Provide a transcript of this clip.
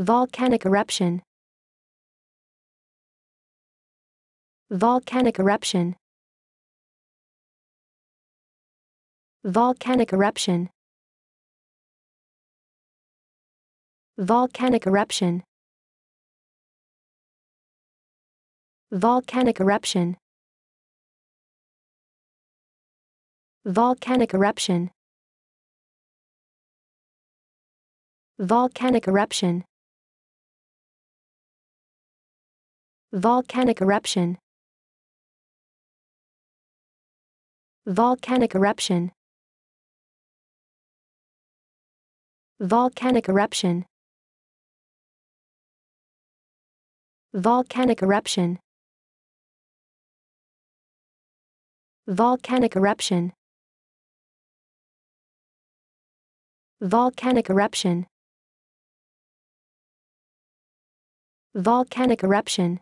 Volcanic eruption. Volcanic eruption. Volcanic eruption. Volcanic eruption. Volcanic eruption. Volcanic eruption. Volcanic eruption. Volcanic eruption. Volcanic eruption. Volcanic eruption. Volcanic eruption. Volcanic eruption. Volcanic eruption. Volcanic eruption.